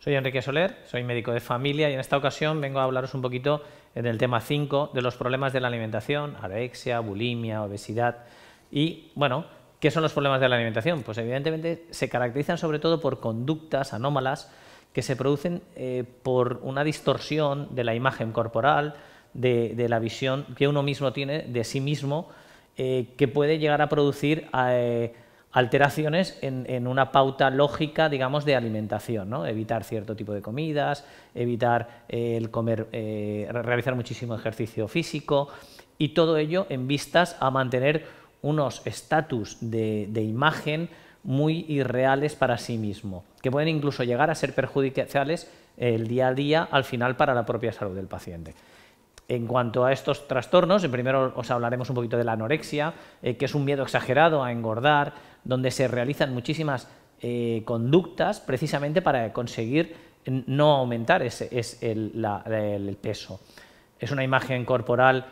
Soy Enrique Soler, soy médico de familia y en esta ocasión vengo a hablaros un poquito en el tema 5 de los problemas de la alimentación, anorexia, bulimia, obesidad y, bueno, ¿qué son los problemas de la alimentación? Pues evidentemente se caracterizan sobre todo por conductas anómalas que se producen eh, por una distorsión de la imagen corporal, de, la visión que uno mismo tiene de sí mismo, eh, que puede llegar a producir... Eh, alteraciones en, una pauta lógica, digamos, de alimentación, ¿no? evitar cierto tipo de comidas, evitar eh, el comer, eh, realizar muchísimo ejercicio físico y todo ello en vistas a mantener unos estatus de, de imagen muy irreales para sí mismo, que pueden incluso llegar a ser perjudiciales el día a día al final para la propia salud del paciente. En cuanto a estos trastornos, primero os hablaremos un poquito de la anorexia, eh, que es un miedo exagerado a engordar, donde se realizan muchísimas eh, conductas precisamente para conseguir no aumentar ese, el, peso. Es una imagen corporal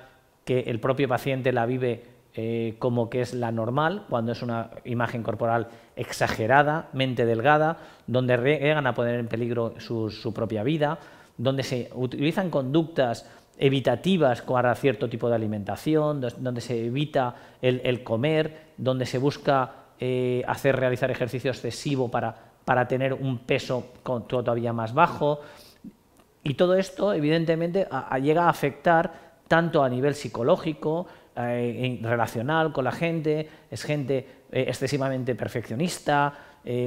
que el propio paciente la vive eh, como que es la normal, cuando es una imagen corporal exagerada, mente delgada, donde llegan a poner en peligro su propia vida, donde se utilizan conductas evitativas para cierto tipo de alimentación, donde se evita el, comer, donde se busca eh, hacer realizar ejercicio excesivo para, tener un peso todavía más bajo. Y todo esto, evidentemente, llega a afectar tanto a nivel psicológico, eh, relacional con la gente, es gente eh, excesivamente perfeccionista,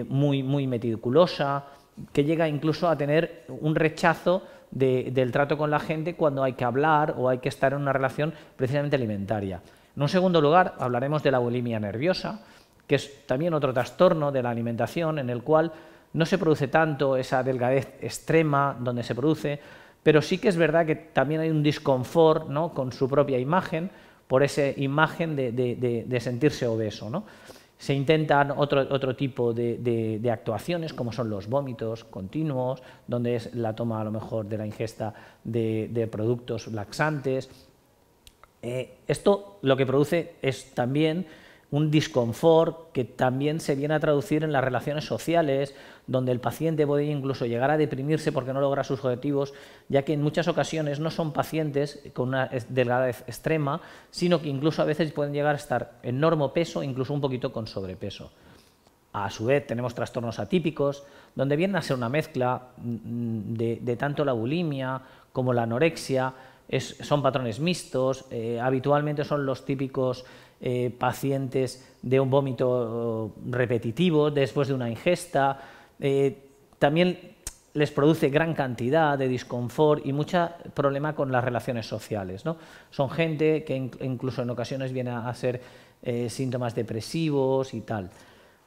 muy, muy meticulosa, que llega incluso a tener un rechazo del trato con la gente cuando hay que hablar o hay que estar en una relación precisamente alimentaria. En un segundo lugar, hablaremos de la bulimia nerviosa, que es también otro trastorno de la alimentación en el cual no se produce tanto esa delgadez extrema donde se produce, pero sí que es verdad que también hay un disconfort ¿no? con su propia imagen por esa imagen de, de sentirse obeso. ¿no? se intentan otro, tipo de, actuaciones, como son los vómitos continuos, donde es la toma a lo mejor de la ingesta de, productos laxantes. Eh, esto lo que produce es también un disconfort que también se viene a traducir en las relaciones sociales, donde el paciente puede incluso llegar a deprimirse porque no logra sus objetivos, ya que en muchas ocasiones no son pacientes con una delgadez extrema, sino que incluso a veces pueden llegar a estar en normo peso, incluso un poquito con sobrepeso. A su vez tenemos trastornos atípicos, donde vienen a ser una mezcla mm, de, tanto la bulimia como la anorexia, son patrones mixtos, eh, habitualmente son los típicos eh, pacientes de un vómito repetitivo después de una ingesta. Eh, también les produce gran cantidad de disconfort y mucho problema con las relaciones sociales. ¿no? Son gente que incluso en ocasiones viene a ser eh, síntomas depresivos y tal.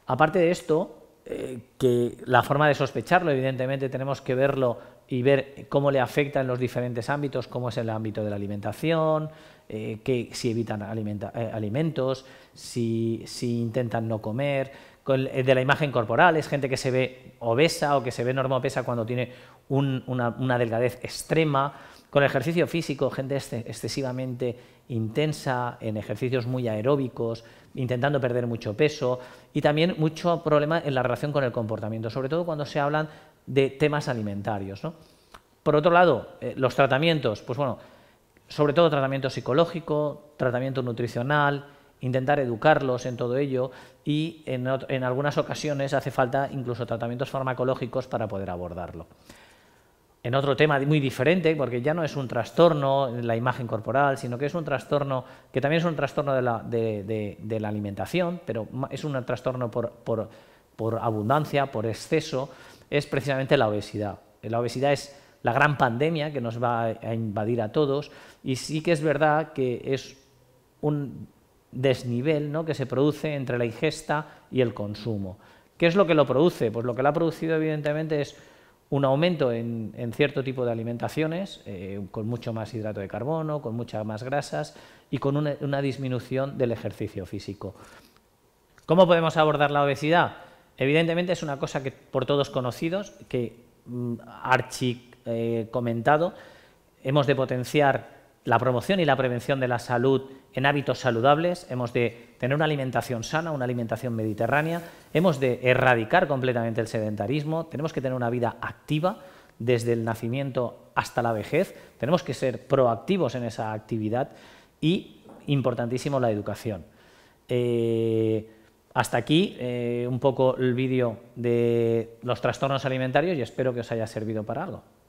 Aparte de esto, eh, que la forma de sospecharlo, evidentemente, tenemos que verlo y ver cómo le afecta en los diferentes ámbitos, cómo es el ámbito de la alimentación, eh, si evitan eh, alimentos, si, intentan no comer, de la imagen corporal, es gente que se ve obesa o que se ve obesa cuando tiene una, una delgadez extrema. Con ejercicio físico, gente excesivamente intensa, en ejercicios muy aeróbicos, intentando perder mucho peso y también mucho problema en la relación con el comportamiento, sobre todo cuando se hablan de temas alimentarios. Por otro lado, eh, los tratamientos, pues bueno, sobre todo tratamiento psicológico, tratamiento nutricional, intentar educarlos en todo ello y en algunas ocasiones hace falta incluso tratamientos farmacológicos para poder abordarlo en otro tema muy diferente, porque ya no es un trastorno en la imagen corporal, sino que es un trastorno, que también es un trastorno de la, alimentación, pero es un trastorno por, abundancia, por exceso, es precisamente la obesidad. La obesidad es la gran pandemia que nos va a invadir a todos y sí que es verdad que es un desnivel ¿no? que se produce entre la ingesta y el consumo. ¿Qué es lo que lo produce? Pues lo que lo ha producido evidentemente es un aumento en, cierto tipo de alimentaciones, eh, con mucho más hidrato de carbono, con muchas más grasas y con una, disminución del ejercicio físico. ¿Cómo podemos abordar la obesidad? Evidentemente es una cosa que por todos conocidos, que mm, eh, comentado, hemos de potenciar la promoción y la prevención de la salud en hábitos saludables, hemos de tener una alimentación sana, una alimentación mediterránea, hemos de erradicar completamente el sedentarismo, tenemos que tener una vida activa desde el nacimiento hasta la vejez, tenemos que ser proactivos en esa actividad y, importantísimo, la educación. Eh, hasta aquí eh, un poco el vídeo de los trastornos alimentarios y espero que os haya servido para algo.